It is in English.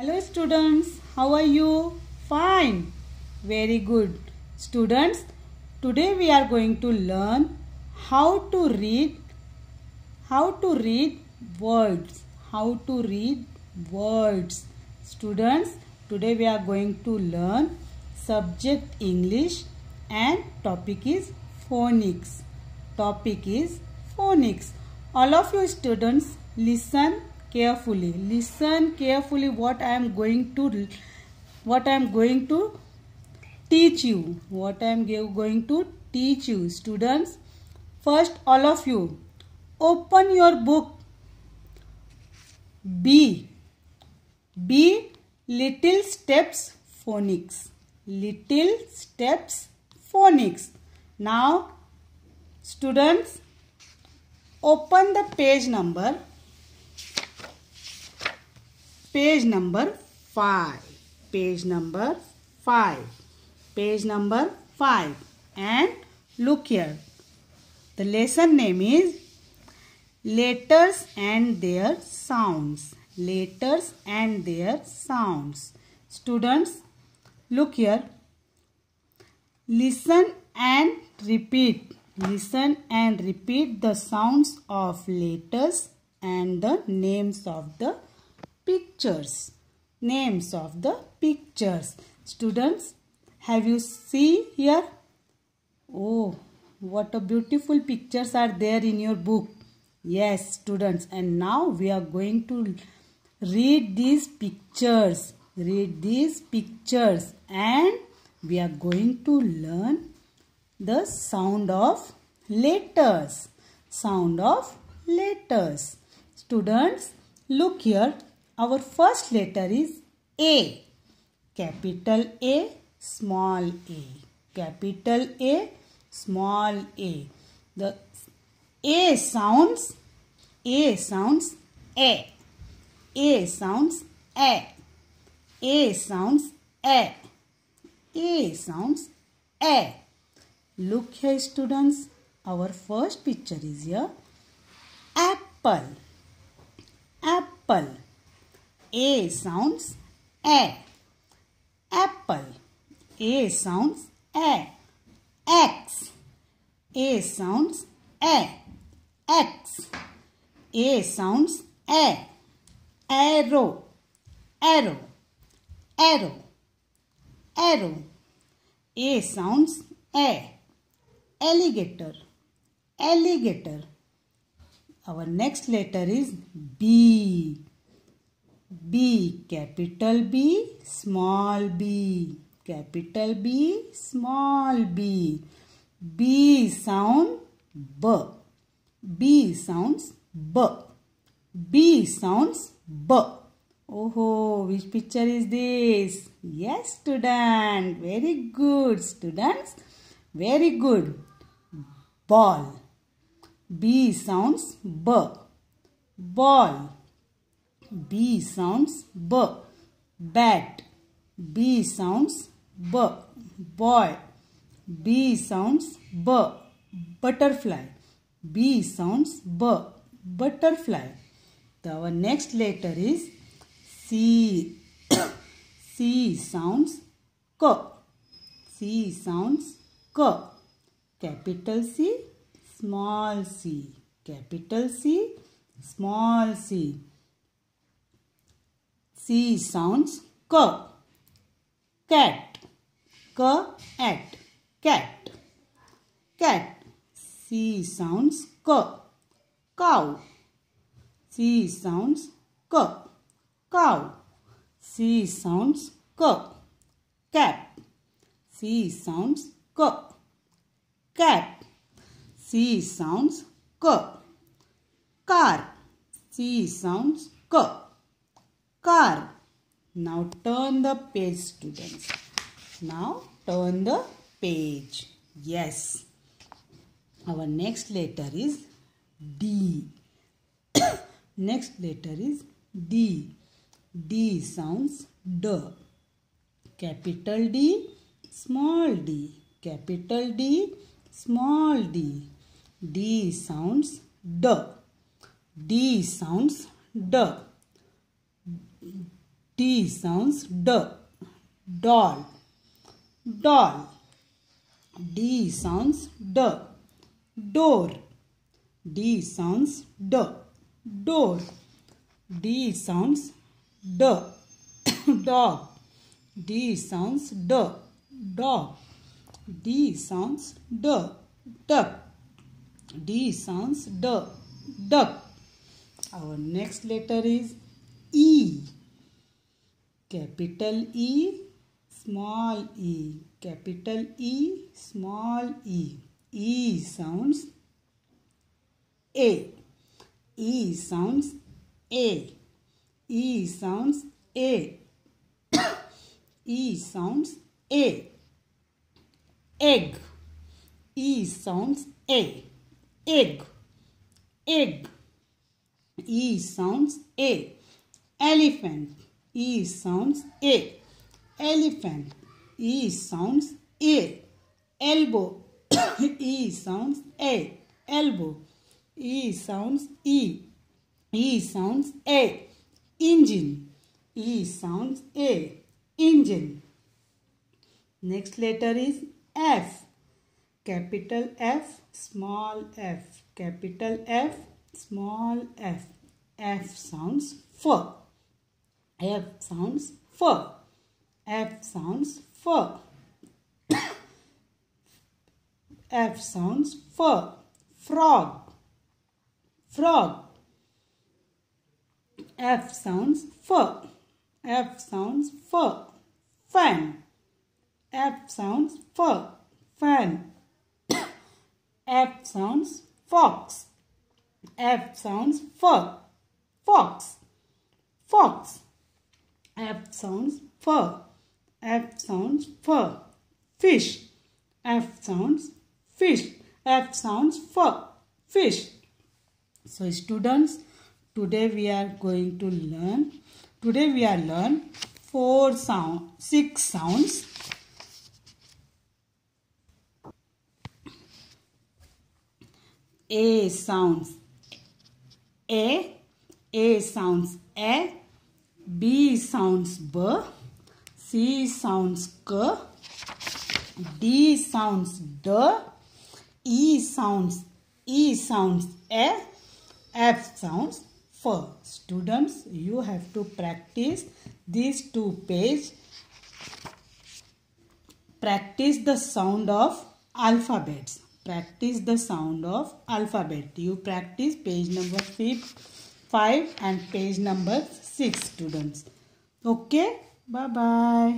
Hello students, how are you? Fine. Very good. Students, today we are going to learn how to read how to read words. How to read words. Students, today we are going to learn subject English and topic is phonics. Topic is phonics. All of you students listen carefully listen carefully what i am going to what i am going to teach you what i am going to teach you students first all of you open your book b b little steps phonics little steps phonics now students open the page number page number 5 page number 5 page number 5 and look here the lesson name is letters and their sounds letters and their sounds students look here listen and repeat listen and repeat the sounds of letters and the names of the pictures. Names of the pictures. Students, have you see here? Oh, what a beautiful pictures are there in your book. Yes, students. And now we are going to read these pictures. Read these pictures. And we are going to learn the sound of letters. Sound of letters. Students, look here. Our first letter is A. Capital A, small a. Capital A, small a. The A sounds, A sounds A. A sounds A. A sounds A. A sounds A. Look here students, our first picture is here. Apple, apple. A sounds A. Apple. A sounds A. X. A sounds A. X. A sounds A. Arrow. Arrow. Arrow. Arrow. A sounds A. Alligator. Alligator. Our next letter is B. B capital B small b capital B small b B sound b B sounds b B sounds b Oh, which picture is this? Yes, student. Very good, students. Very good. Ball. B sounds b. Ball. B sounds B. Bat. B sounds B. Boy. B sounds B. Butterfly. B sounds B. Butterfly. So our next letter is C. C sounds K. C sounds K. Capital C, small c. Capital C, small c. C sounds K. Cat. K at. Cat. Cat. C sounds K. Cow. C sounds K. Cow. C sounds K. Cap. C sounds K. Cap. C sounds K. Car. C sounds K car. Now turn the page students. Now turn the page. Yes. Our next letter is D. next letter is D. D sounds D. Capital D, small d. Capital D, small d. D sounds D. D sounds D. D sounds D. Doll. Doll. D sounds D. Door. D sounds D. Door. D sounds D. Dog. D sounds D. Dog. D sounds D. Duck. D sounds D. Duck. Our next letter is E capital E small e capital E small e E sounds A E sounds A E sounds A E sounds A egg E sounds A egg egg E sounds A elephant. E sounds A. Elephant. E sounds A. Elbow. e sounds A. Elbow. E sounds E. E sounds A. Engine. E sounds A. Engine. Next letter is F. Capital F, small f. Capital F, small f. F sounds F. F sounds fur. F sounds fur. F sounds fur. Frog. Frog. F sounds fur. F sounds fur. Fan. F sounds fur. Fan. F sounds fox. F sounds fur. Fox. Fox. F sounds for, F sounds for Fish. F sounds fish. F sounds for Fish. So students, today we are going to learn. Today we are learn four sound, six sounds. A sounds A. A sounds A. B sounds B, C sounds K, D sounds D, E sounds E sounds E, F sounds F. Students, you have to practice these two page. Practice the sound of alphabets. Practice the sound of alphabet. You practice page number 5 and page number six students okay bye bye